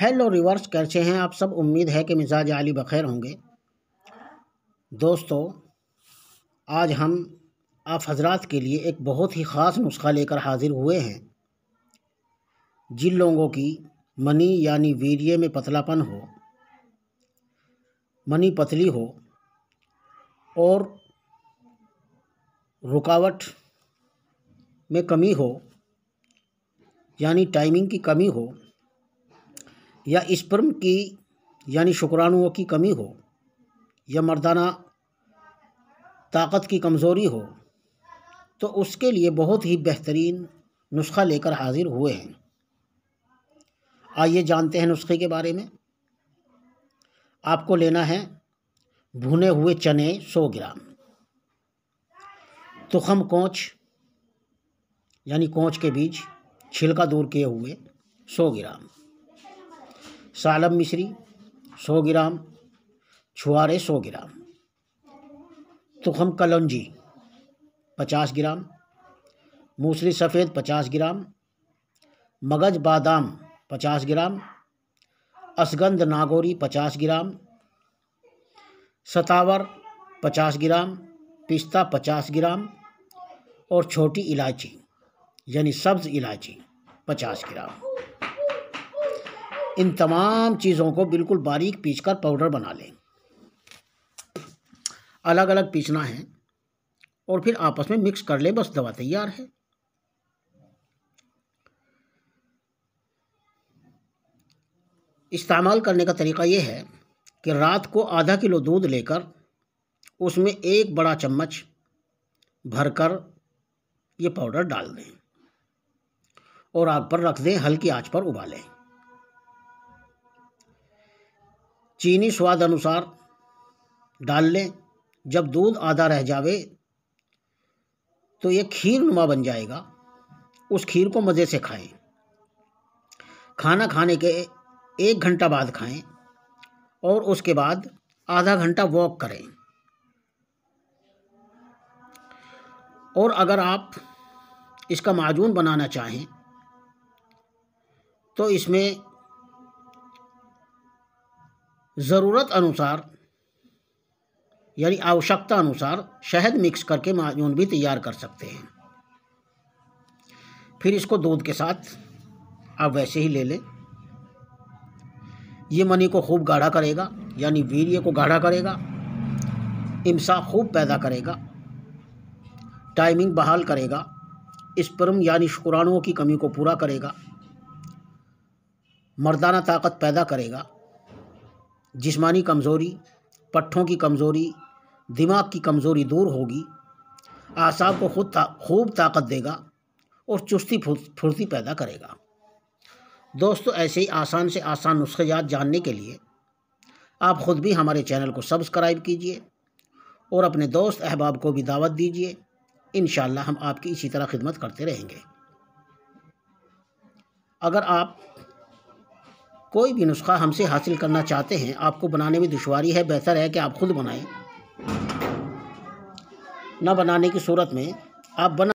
hello reverse कैसे हैं आप सब उम्मीद है कि मिजाज आली बखैर होंगे दोस्तों आज हम आप हजरात के लिए एक बहुत ही ख़ास नुस्खा लेकर हाजिर हुए हैं जिन लोगों की मनी यानी वीरिय में पतलापन हो मनी पतली हो और रुकावट में कमी हो यानी टाइमिंग की कमी हो या स्पर्म की यानी शुक्राणुओं की कमी हो या मर्दाना ताकत की कमज़ोरी हो तो उसके लिए बहुत ही बेहतरीन नुस्खा लेकर हाजिर हुए हैं आइए जानते हैं नुस्खे के बारे में आपको लेना है भुने हुए चने 100 ग्राम तुखम कोच यानी कोच के बीज छिलका दूर किए हुए 100 ग्राम सालम मिश्री सौ ग्राम छुआरे सौ ग्राम तुखम कलौजी पचास ग्राम मूसली सफ़ेद पचास ग्राम मगज बादाम पचास ग्राम असगंध नागौरी पचास ग्राम सतावर पचास ग्राम पिस्ता पचास ग्राम और छोटी इलायची यानी सब्ज़ इलायची पचास ग्राम इन तमाम चीज़ों को बिल्कुल बारीक पीस कर पाउडर बना लें अलग अलग पीसना है और फिर आपस में मिक्स कर लें बस दवा तैयार है इस्तेमाल करने का तरीका ये है कि रात को आधा किलो दूध लेकर उसमें एक बड़ा चम्मच भरकर ये पाउडर डाल दें और आग पर रख दें हल्की आंच पर उबालें चीनी स्वाद अनुसार डाल लें जब दूध आधा रह जावे तो ये खीर नुमा बन जाएगा उस खीर को मज़े से खाएं खाना खाने के एक घंटा बाद खाएं और उसके बाद आधा घंटा वॉक करें और अगर आप इसका माजून बनाना चाहें तो इसमें ज़रूरत अनुसार यानी आवश्यकता अनुसार शहद मिक्स करके माजून भी तैयार कर सकते हैं फिर इसको दूध के साथ आप वैसे ही ले लें ये मनी को खूब गाढ़ा करेगा यानी वीर्य को गाढ़ा करेगा इम्सा खूब पैदा करेगा टाइमिंग बहाल करेगा स्पर्म यानी शुक्राणुओं की कमी को पूरा करेगा मर्दाना ताकत पैदा करेगा जिस्मानी कमज़ोरी पट्ठों की कमज़ोरी दिमाग की कमज़ोरी दूर होगी आसाब को खुद ता, खूब ताकत देगा और चुस्ती फुर्ती पैदा करेगा दोस्तों ऐसे ही आसान से आसान नुस्खे याद जानने के लिए आप ख़ुद भी हमारे चैनल को सब्सक्राइब कीजिए और अपने दोस्त अहबाब को भी दावत दीजिए इन हम आपकी इसी तरह खिदमत करते रहेंगे अगर आप कोई भी नुस्खा हमसे हासिल करना चाहते हैं आपको बनाने में दुशारी है बेहतर है कि आप खुद बनाएं ना बनाने की सूरत में आप बना